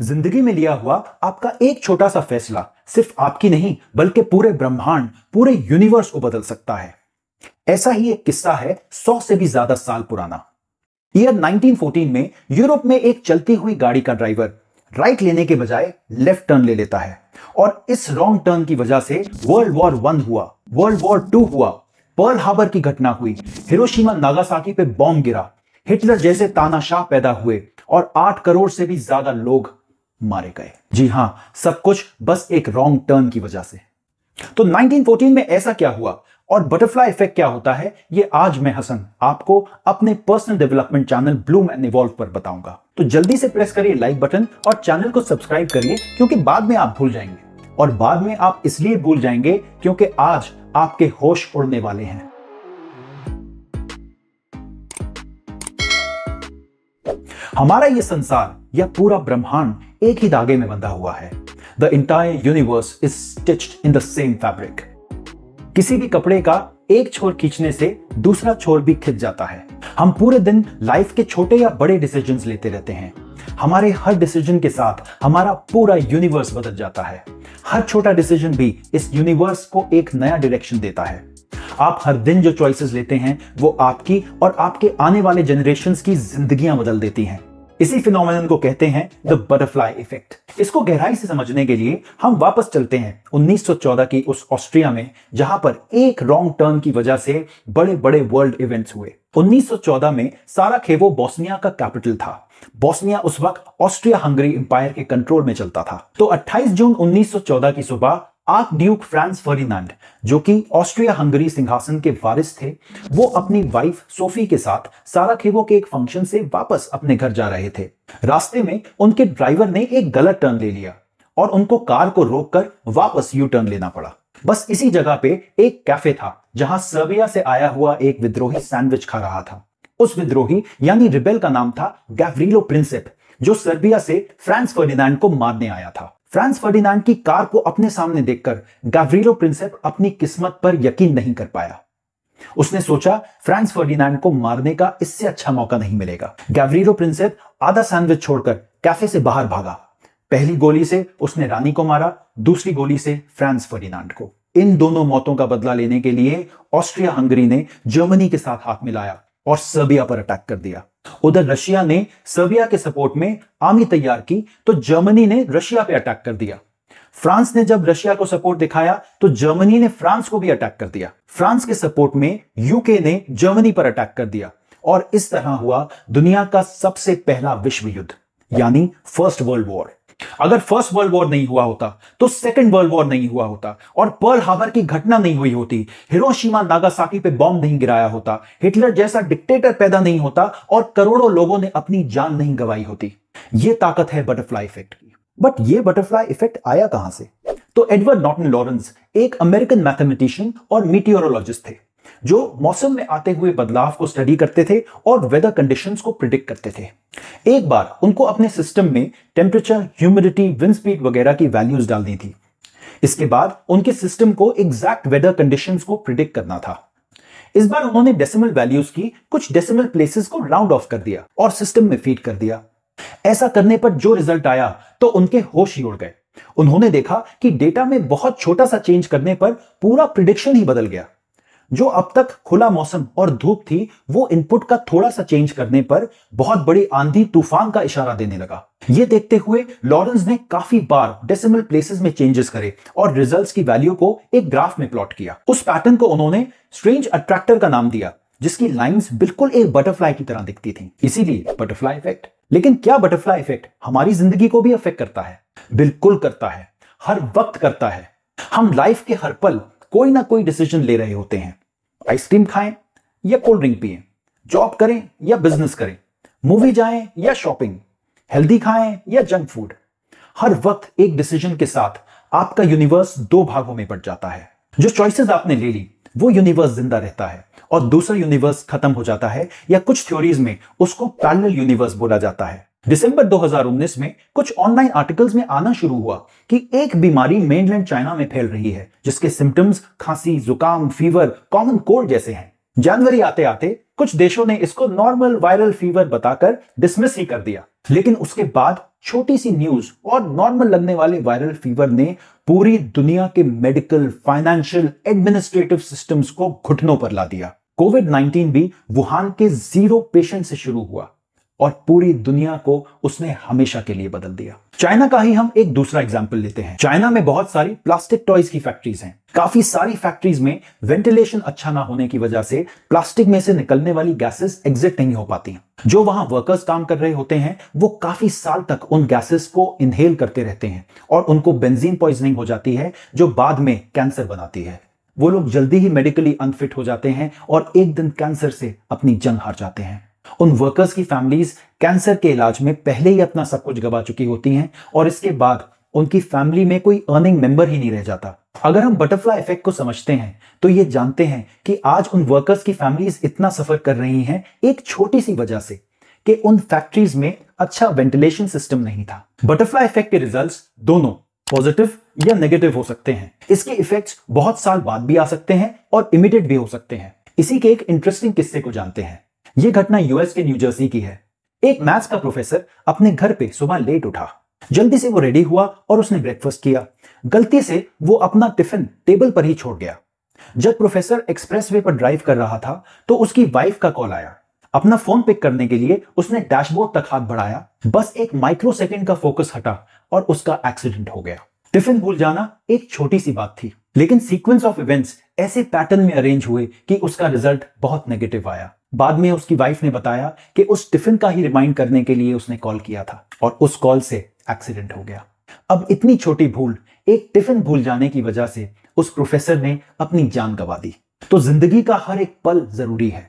जिंदगी में लिया हुआ आपका एक छोटा सा फैसला सिर्फ आपकी नहीं बल्कि पूरे ब्रह्मांड पूरे यूनिवर्स को बदल सकता है ऐसा ही एक किस्सा है सौ से भी ज्यादा साल पुराना ईयर 1914 में यूरोप में एक चलती हुई गाड़ी का ड्राइवर राइट लेने के बजाय लेफ्ट टर्न ले लेता है और इस रॉन्ग टर्न की वजह से वर्ल्ड वॉर वन हुआ वर्ल्ड वॉर टू हुआ पर्ल हार्बर की घटना हुई हिरोशिमा नागासाकी पे बॉम्ब गिरा हिटलर जैसे तानाशाह पैदा हुए और आठ करोड़ से भी ज्यादा लोग मारे गए जी हां सब कुछ बस एक रॉन्ग टर्न की वजह से तो 1914 में ऐसा क्या हुआ और बटरफ्लाई इफेक्ट क्या होता है ये आज मैं हसन आपको अपने personal development channel Bloom and Evolve पर बताऊंगा तो जल्दी से प्रेस करिए लाइक बटन और चैनल को सब्सक्राइब करिए क्योंकि बाद में आप भूल जाएंगे और बाद में आप इसलिए भूल जाएंगे क्योंकि आज आपके होश उड़ने वाले हैं हमारा ये संसार या पूरा ब्रह्मांड एक ही धागे में बंधा हुआ है the entire universe is stitched in the same fabric किसी भी कपड़े का एक छोर खींचने से दूसरा छोर भी खिंच जाता है हम पूरे दिन लाइफ के छोटे या बड़े डिसीजन लेते रहते हैं हमारे हर डिसीजन के साथ हमारा पूरा यूनिवर्स बदल जाता है हर छोटा डिसीजन भी इस यूनिवर्स को एक नया डायरेक्शन देता है आप हर दिन जो चॉइसेस लेते हैं वो आपकी और आपके आने वाले जनरेशन की जिंदगियां बदल देती हैं इसी फिनोमेनन को कहते हैं द बटरफ्लाई इफेक्ट इसको गहराई से समझने के लिए हम वापस चलते हैं 1914 की उस ऑस्ट्रिया में जहां पर एक रॉन्ग टर्न की वजह से बड़े बड़े वर्ल्ड इवेंट्स हुए 1914 में सारा खेवो बोस्निया का कैपिटल था बोस्निया उस वक्त ऑस्ट्रिया हंगरी एम्पायर के कंट्रोल में चलता था तो 28 जून 1914 की सुबह आर्क ड्यूक फ्रांस फर्डिनांड जो कि ऑस्ट्रिया हंगरी सिंहासन के वारिस थे वो अपनी वाइफ सोफी के साथ साराखेवो के एक फंक्शन से वापस अपने घर जा रहे थे रास्ते में उनके ड्राइवर ने एक गलत टर्न ले लिया और उनको कार को रोककर वापस यू टर्न लेना पड़ा बस इसी जगह पे एक कैफे था जहां सर्बिया से आया हुआ एक विद्रोही सैंडविच खा रहा था उस विद्रोही यानी रिबेल का नाम था गैवरीलो प्रिंसिप जो सर्बिया से फ्रांस फर्डिनांड को मारने आया था फ्रांस फर्डिनांड की कार को अपने सामने देखकर गावरीलो प्रिंसेप अपनी किस्मत पर यकीन नहीं कर पाया उसने सोचा फ्रांस फर्डिनांड को मारने का इससे अच्छा मौका नहीं मिलेगा गैवरीलो प्रिंसेप आधा सैंडविच छोड़कर कैफे से बाहर भागा पहली गोली से उसने रानी को मारा दूसरी गोली से फ्रांस फर्डिनांड को इन दोनों मौतों का बदला लेने के लिए ऑस्ट्रिया हंगरी ने जर्मनी के साथ हाथ मिलाया और सर्बिया पर अटैक कर दिया उधर रशिया ने सर्बिया के सपोर्ट में आर्मी तैयार की तो जर्मनी ने रशिया पर अटैक कर दिया फ्रांस ने जब रशिया को सपोर्ट दिखाया तो जर्मनी ने फ्रांस को भी अटैक कर दिया फ्रांस के सपोर्ट में यूके ने जर्मनी पर अटैक कर दिया और इस तरह हुआ दुनिया का सबसे पहला विश्व युद्ध यानी फर्स्ट वर्ल्ड वॉर अगर फर्स्ट वर्ल्ड वॉर नहीं हुआ होता तो सेकेंड वर्ल्ड वॉर नहीं हुआ होता और पर्ल हार्बर की घटना नहीं हुई होती हिरोशिमा नागासाकी पे बॉम्ब नहीं गिराया होता हिटलर जैसा डिक्टेटर पैदा नहीं होता और करोड़ों लोगों ने अपनी जान नहीं गवाई होती यह ताकत है बटरफ्लाई इफेक्ट की बट ये बटरफ्लाई इफेक्ट आया कहां से तो एडवर्ड नॉटन लॉरेंस एक अमेरिकन मैथमेटिशियन और मीटियोरोलॉजिस्ट थे जो मौसम में आते हुए बदलाव को स्टडी करते थे और वेदर कंडीशंस को प्रिडिक्ट करते थे एक बार उनको अपने सिस्टम में टेम्परेचर ह्यूमिडिटी विंड स्पीड वगैरह की वैल्यूज डाल दी थी इसके बाद उनके सिस्टम को एग्जैक्ट वेदर कंडीशन को प्रिडिक्ट करना था इस बार उन्होंने डेसिमल वैल्यूज की कुछ डेसिमल प्लेसेस को राउंड ऑफ कर दिया और सिस्टम में फीड कर दिया ऐसा करने पर जो रिजल्ट आया तो उनके होश ही उड़ गए उन्होंने देखा कि डेटा में बहुत छोटा सा चेंज करने पर पूरा प्रिडिक्शन ही बदल गया जो अब तक खुला मौसम और धूप थी वो इनपुट का थोड़ा सा चेंज करने पर बहुत बड़ी आंधी तूफान का इशारा देने लगा ये देखते हुए लॉरेंस ने काफी बार डेसिमल प्लेसेस में चेंजेस करे और रिजल्ट्स की वैल्यू को एक ग्राफ में प्लॉट किया उस पैटर्न को उन्होंने स्ट्रेंज अट्रैक्टर का नाम दिया जिसकी लाइंस बिल्कुल एक बटरफ्लाई की तरह दिखती थी इसीलिए बटरफ्लाई इफेक्ट लेकिन क्या बटरफ्लाई इफेक्ट हमारी जिंदगी को भी अफेक्ट करता है बिल्कुल करता है हर वक्त करता है हम लाइफ के हर पल कोई ना कोई डिसीजन ले रहे होते हैं आइसक्रीम खाएं या कोल्ड ड्रिंक पिए जॉब करें या बिजनेस करें मूवी जाएं या शॉपिंग हेल्दी खाएं या जंक फूड हर वक्त एक डिसीजन के साथ आपका यूनिवर्स दो भागों में बट जाता है जो चॉइसेस आपने ले ली वो यूनिवर्स जिंदा रहता है और दूसरा यूनिवर्स खत्म हो जाता है या कुछ थ्योरीज में उसको पैरेलल यूनिवर्स बोला जाता है दिसंबर 2019 में कुछ ऑनलाइन आर्टिकल्स में आना शुरू हुआ कि एक बीमारी मेनलैंड चाइना में फैल रही है जिसके सिम्टम्स खांसी जुकाम फीवर कॉमन कोल्ड जैसे हैं जनवरी आते आते कुछ देशों ने इसको नॉर्मल वायरल फीवर बताकर डिसमिस ही कर दिया लेकिन उसके बाद छोटी सी न्यूज और नॉर्मल लगने वाले वायरल फीवर ने पूरी दुनिया के मेडिकल फाइनेंशियल एडमिनिस्ट्रेटिव सिस्टम्स को घुटनों पर ला दिया कोविड 19 भी वुहान के जीरो पेशेंट से शुरू हुआ और पूरी दुनिया को उसने हमेशा के लिए बदल दिया चाइना का ही हम एक दूसरा एग्जाम्पल लेते हैं चाइना में बहुत सारी प्लास्टिक टॉयज की फैक्ट्रीज हैं काफी सारी फैक्ट्रीज में वेंटिलेशन अच्छा ना होने की वजह से प्लास्टिक में से निकलने वाली गैसेस एग्जिट नहीं हो पाती हैं जो वहां वर्कर्स काम कर रहे होते हैं वो काफी साल तक उन गैसेस को इनहेल करते रहते हैं और उनको बेंजीन पॉइजनिंग हो जाती है जो बाद में कैंसर बनाती है वो लोग जल्दी ही मेडिकली अनफिट हो जाते हैं और एक दिन कैंसर से अपनी जंग हार जाते हैं उन वर्कर्स की फैमिलीज कैंसर के इलाज में पहले ही अपना सब कुछ गवा चुकी होती हैं और इसके बाद उनकी फैमिली में कोई अर्निंग मेंबर ही नहीं रह जाता अगर हम बटरफ्लाई इफेक्ट को समझते हैं तो ये जानते हैं कि आज उन वर्कर्स की फैमिलीज इतना सफर कर रही हैं एक छोटी सी वजह से कि उन फैक्ट्रीज में अच्छा वेंटिलेशन सिस्टम नहीं था बटरफ्लाई इफेक्ट के रिजल्ट्स दोनों पॉजिटिव या नेगेटिव हो सकते हैं इसके इफेक्ट्स बहुत साल बाद भी आ सकते हैं और इमिडिएट भी हो सकते हैं इसी के एक इंटरेस्टिंग किस्से को जानते हैं ये घटना यूएस के न्यूजर्सी की है एक मैथ्स का प्रोफेसर अपने घर पे सुबह लेट उठा जल्दी से वो रेडी हुआ और उसने ब्रेकफास्ट किया गलती से वो अपना टिफिन टेबल पर ही छोड़ गया जब प्रोफेसर एक्सप्रेसवे पर ड्राइव कर रहा था तो उसकी वाइफ का कॉल आया अपना फोन पिक करने के लिए उसने डैशबोर्ड तक हाथ बढ़ाया बस एक माइक्रो सेकेंड का फोकस हटा और उसका एक्सीडेंट हो गया टिफिन भूल जाना एक छोटी सी बात थी लेकिन सीक्वेंस ऑफ इवेंट्स ऐसे पैटर्न में अरेंज हुए कि उसका रिजल्ट बहुत नेगेटिव आया बाद में उसकी वाइफ ने बताया कि उस टिफिन का ही रिमाइंड करने के लिए उसने कॉल किया था और उस कॉल से एक्सीडेंट हो गया अब इतनी छोटी भूल एक टिफिन भूल जाने की वजह से उस प्रोफेसर ने अपनी जान गंवा दी तो जिंदगी का हर एक पल जरूरी है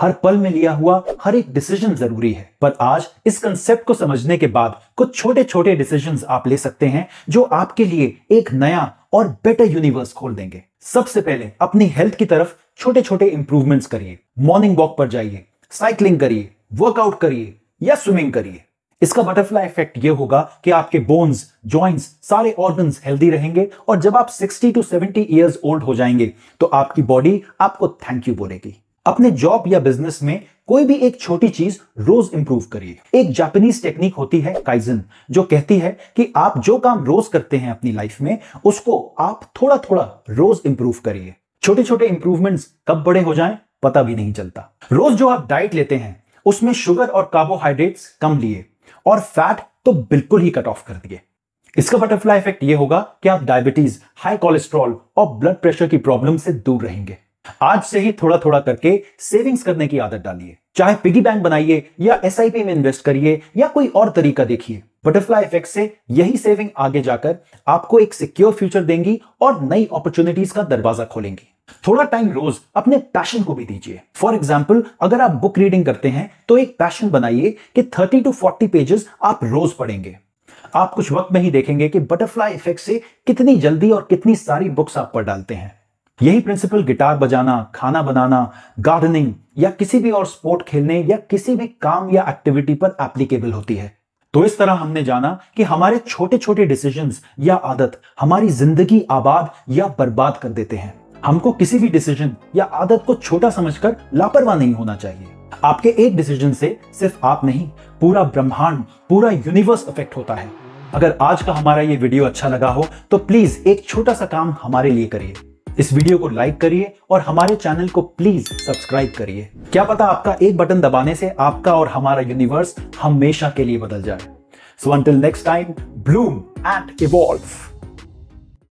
हर पल में लिया हुआ हर एक डिसीजन जरूरी है पर आज इस कंसेप्ट को समझने के बाद कुछ छोटे छोटे डिसीजन आप ले सकते हैं जो आपके लिए एक नया और बेटर यूनिवर्स खोल देंगे सबसे पहले अपनी हेल्थ की तरफ छोटे छोटे इंप्रूवमेंट्स करिए मॉर्निंग वॉक पर जाइए साइकिलिंग करिए वर्कआउट करिए या स्विमिंग करिए इसका बटरफ्लाई इफेक्ट यह होगा कि आपके बोन्स जॉइंट्स सारे ऑर्गन्स हेल्दी रहेंगे और जब आप 60 टू 70 इयर्स ओल्ड हो जाएंगे तो आपकी बॉडी आपको थैंक यू बोलेगी अपने जॉब या बिजनेस में कोई भी एक छोटी चीज रोज इंप्रूव करिए एक जापानीज टेक्निक होती है काइजन जो कहती है कि आप जो काम रोज करते हैं अपनी लाइफ में उसको आप थोड़ा थोड़ा रोज इंप्रूव करिए छोटे छोटे इंप्रूवमेंट्स कब बड़े हो जाएं पता भी नहीं चलता रोज जो आप डाइट लेते हैं उसमें शुगर और कार्बोहाइड्रेट्स कम लिए और फैट तो बिल्कुल ही कट ऑफ कर दिए इसका बटरफ्लाई इफेक्ट यह होगा कि आप डायबिटीज हाई कोलेस्ट्रॉल और ब्लड प्रेशर की प्रॉब्लम से दूर रहेंगे आज से ही थोड़ा थोड़ा करके सेविंग्स करने की आदत डालिए चाहे पिगी बैंक बनाइए या एस में इन्वेस्ट करिए या कोई और तरीका देखिए बटरफ्लाई इफेक्ट से यही सेविंग आगे जाकर आपको एक सिक्योर फ्यूचर देंगी और नई अपॉर्चुनिटीज का दरवाजा खोलेंगी थोड़ा टाइम रोज अपने पैशन को भी दीजिए फॉर एग्जाम्पल अगर आप बुक रीडिंग करते हैं तो एक पैशन बनाइए कि थर्टी टू फोर्टी पेजेस आप रोज पढ़ेंगे आप कुछ वक्त में ही देखेंगे कि बटरफ्लाई इफेक्ट से कितनी जल्दी और कितनी सारी बुक्स आप पढ़ डालते हैं यही प्रिंसिपल गिटार बजाना खाना बनाना गार्डनिंग या किसी भी और स्पोर्ट खेलने या किसी भी काम या एक्टिविटी पर एप्लीकेबल होती है तो इस तरह हमने जाना कि हमारे छोटे छोटे डिसीजन या आदत हमारी जिंदगी आबाद या बर्बाद कर देते हैं हमको किसी भी डिसीजन या आदत को छोटा समझकर लापरवाह नहीं होना चाहिए आपके एक डिसीजन से सिर्फ आप नहीं पूरा ब्रह्मांड पूरा यूनिवर्स अफेक्ट होता है अगर आज का हमारा ये वीडियो अच्छा लगा हो तो प्लीज एक छोटा सा काम हमारे लिए करिए इस वीडियो को लाइक करिए और हमारे चैनल को प्लीज सब्सक्राइब करिए क्या पता आपका एक बटन दबाने से आपका और हमारा यूनिवर्स हमेशा के लिए बदल जाए so until next time bloom at evolve